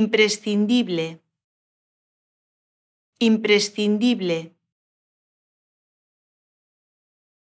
imprescindible, imprescindible.